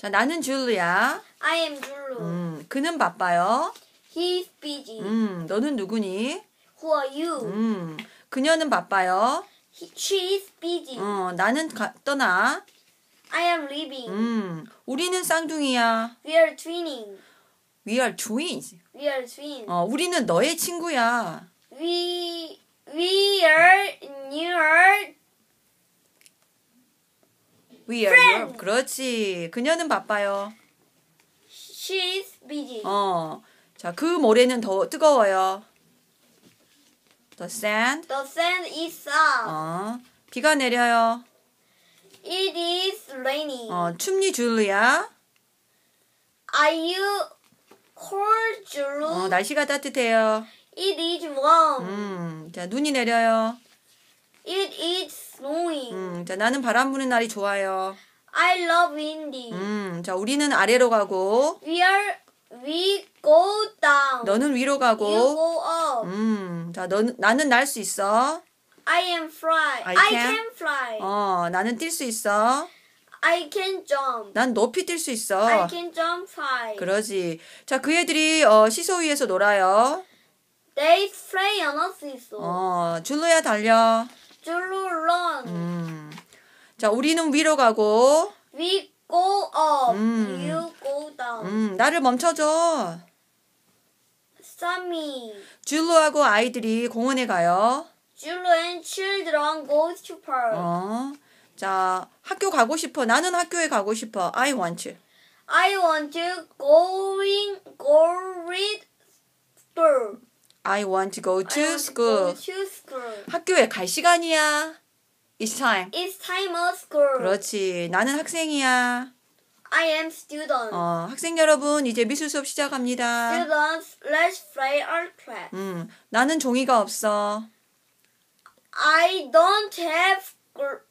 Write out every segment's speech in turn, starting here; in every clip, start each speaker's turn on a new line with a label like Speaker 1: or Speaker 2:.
Speaker 1: 자, 나는 줄루야. I am 줄루. 음, 그는 바빠요. He's
Speaker 2: busy. 음,
Speaker 1: 너는 누구니? Who are you? 음, 그녀는 바빠요.
Speaker 2: He, she's busy. 어,
Speaker 1: 나는 가, 떠나.
Speaker 2: I am leaving.
Speaker 1: 음, 우리는 쌍둥이야.
Speaker 2: We are twinning.
Speaker 1: We are twins.
Speaker 2: We are twins. 어, 우리는 너의
Speaker 1: 친구야.
Speaker 2: We we
Speaker 1: We are friends. your 그렇지. 그녀는 바빠요.
Speaker 2: She's busy.
Speaker 1: 어. 자, 그 모래는 더 뜨거워요. The sand.
Speaker 2: The sand is soft.
Speaker 1: 어. 비가 내려요.
Speaker 2: It is raining.
Speaker 1: 어, 춥니 줄리야?
Speaker 2: Are you cold, Julie? 어, 날씨가
Speaker 1: 따뜻해요. It is warm. 음, 자 눈이 내려요. It is snowing. 음, 자, 나는 바람 부는 날이 좋아요. I love windy. 음, 자, 우리는 아래로 가고.
Speaker 2: We are we go down.
Speaker 1: 너는 위로 가고. You go up. 음, 자, 너 나는 날 수 있어.
Speaker 2: I am fly. I, I can? can fly.
Speaker 1: 어, 나는 뛸 수 있어. I can jump. 난 높이 뛸 수 있어. I
Speaker 2: can jump high. 그러지.
Speaker 1: 자, 그 애들이 어, 시소 위에서 놀아요.
Speaker 2: They play on a seesaw.
Speaker 1: 어, 줄로야 달려.
Speaker 2: 줄로런. 음.
Speaker 1: 자, 우리는 위로 가고.
Speaker 2: We go
Speaker 1: up. 음. You
Speaker 2: go down. 음, 나를
Speaker 1: 멈춰줘.
Speaker 2: Sammy.
Speaker 1: 줄로하고 아이들이 공원에 가요.
Speaker 2: Julo and children go to park. 어.
Speaker 1: 자, 학교 가고 싶어. 나는 학교에 가고 싶어. I want to.
Speaker 2: I want to going go read school.
Speaker 1: I want to go to school. Go to 학교에 갈 시간이야. It's time.
Speaker 2: It's time of school.
Speaker 1: 그렇지. 나는 학생이야.
Speaker 2: I am student. 어,
Speaker 1: 학생 여러분, 이제 미술 수업 시작합니다.
Speaker 2: Students, let's play our class. 음, 나는 종이가 없어. I don't have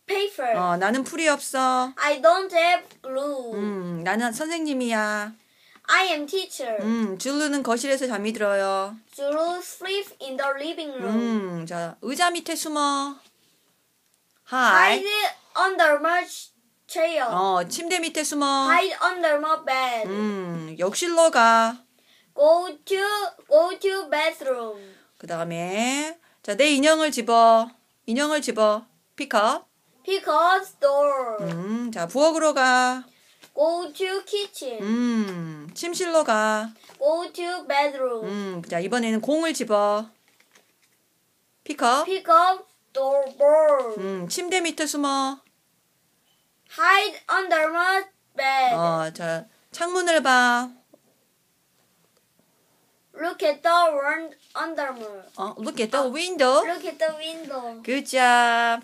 Speaker 2: paper. 어, 나는 풀이 없어. I don't have glue.
Speaker 1: 음, 나는 선생님이야. I am teacher. 음, 줄루는 거실에서 잠이 들어요.
Speaker 2: Zulu sleeps in the living room. 음, 자, 의자 밑에 숨어. Hide. Hide under my chair. 어, 침대 밑에 숨어. Hide under my bed.
Speaker 1: 음,
Speaker 2: 욕실로 가. Go to go to bathroom.
Speaker 1: 그다음에 자, 내 인형을 집어. 인형을 집어.
Speaker 2: 피커. 피커 store. 음, 자, 부엌으로 가. Go to kitchen. 음. 침실로 가. Go to bedroom. 음,
Speaker 1: 자 이번에는 공을 집어.
Speaker 2: 피커. 피커. door ball.
Speaker 1: 음, 침대 밑에 숨어. Hide under my bed. 어, 자
Speaker 2: 창문을 봐. Look at the one under me.
Speaker 1: 어, look at the window. Look
Speaker 2: at the window.
Speaker 1: Good job.